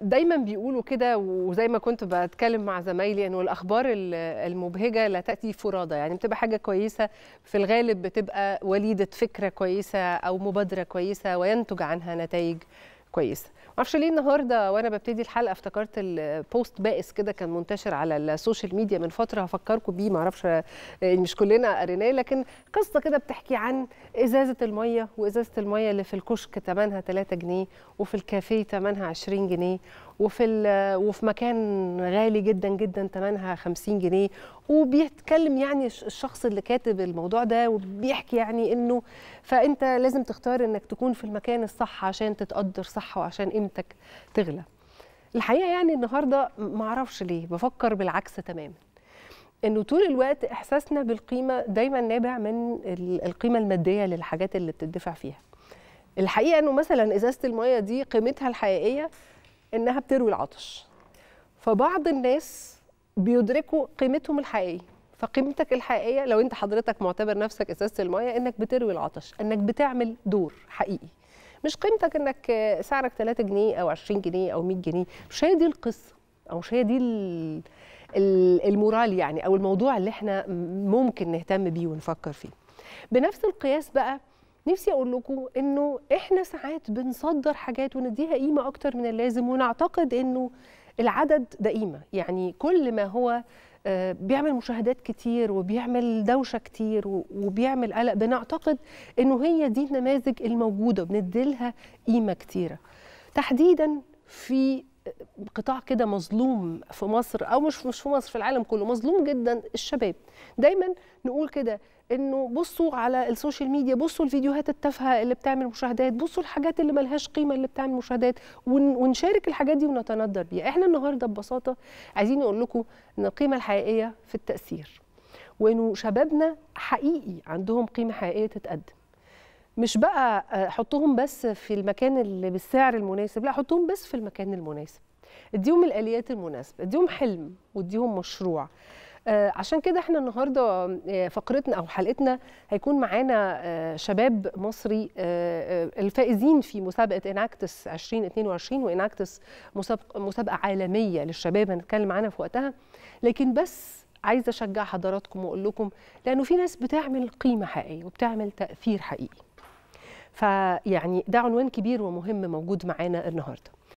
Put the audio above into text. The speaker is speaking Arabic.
دايما بيقولوا كده وزي ما كنت بتكلم مع زمايلي انه الاخبار المبهجه لا تاتي فرادى يعني بتبقى حاجه كويسه في الغالب بتبقى وليده فكره كويسه او مبادره كويسه وينتج عنها نتائج كويسه معرفش ليه النهارده وانا ببتدي الحلقه افتكرت البوست بائس كده كان منتشر على السوشيال ميديا من فتره هفكركم بيه معرفش آه، مش كلنا قريناه لكن قصه كده بتحكي عن ازازه الميه وازازه الميه اللي في الكشك ثمنها 3 جنيه وفي الكافيه ثمنها 20 جنيه وفي وفي مكان غالي جدا جدا ثمنها 50 جنيه وبيتكلم يعني الشخص اللي كاتب الموضوع ده وبيحكي يعني انه فانت لازم تختار انك تكون في المكان الصح عشان تتقدر صح وعشان قيمتك تغلى الحقيقه يعني النهارده معرفش ليه بفكر بالعكس تماما انه طول الوقت احساسنا بالقيمه دايما نابع من القيمه الماديه للحاجات اللي بتدفع فيها الحقيقه انه مثلا ازازه الميه دي قيمتها الحقيقيه انها بتروي العطش فبعض الناس بيدركوا قيمتهم الحقيقيه فقيمتك الحقيقيه لو انت حضرتك معتبر نفسك اساسه الميه انك بتروي العطش انك بتعمل دور حقيقي مش قيمتك انك سعرك 3 جنيه او 20 جنيه او 100 جنيه مش هي دي القصه او مش هي دي المورال يعني او الموضوع اللي احنا ممكن نهتم بيه ونفكر فيه بنفس القياس بقى نفسي اقول لكم انه احنا ساعات بنصدر حاجات ونديها قيمه اكتر من اللازم ونعتقد انه العدد ده قيمه يعني كل ما هو آه، بيعمل مشاهدات كتير وبيعمل دوشه كتير وبيعمل قلق بنعتقد انه هي دي النماذج الموجوده بنديلها قيمه كتيره تحديدا في قطاع كده مظلوم في مصر او مش مش في مصر في العالم كله مظلوم جدا الشباب دايما نقول كده انه بصوا على السوشيال ميديا بصوا الفيديوهات التافهه اللي بتعمل مشاهدات بصوا الحاجات اللي ملهاش قيمه اللي بتعمل مشاهدات ونشارك الحاجات دي ونتندر بيها احنا النهارده ببساطه عايزين نقول لكم ان القيمه الحقيقيه في التاثير وانه شبابنا حقيقي عندهم قيمه حقيقيه تتقدم مش بقى آه، حطهم بس في المكان اللي بالسعر المناسب لا حطهم بس في المكان المناسب اديهم الاليات المناسبه اديهم حلم واديهم مشروع آه، عشان كده احنا النهارده آه، فقرتنا او حلقتنا هيكون معانا آه، شباب مصري الفائزين في مسابقه اناكتس 2022 واناكتس مسابقه مسابقه عالميه للشباب هنتكلم عنها في وقتها لكن بس عايزه اشجع حضراتكم واقول لكم لانه في ناس بتعمل قيمه حقيقيه وبتعمل تاثير حقيقي فيعني ده عنوان كبير ومهم موجود معانا النهارده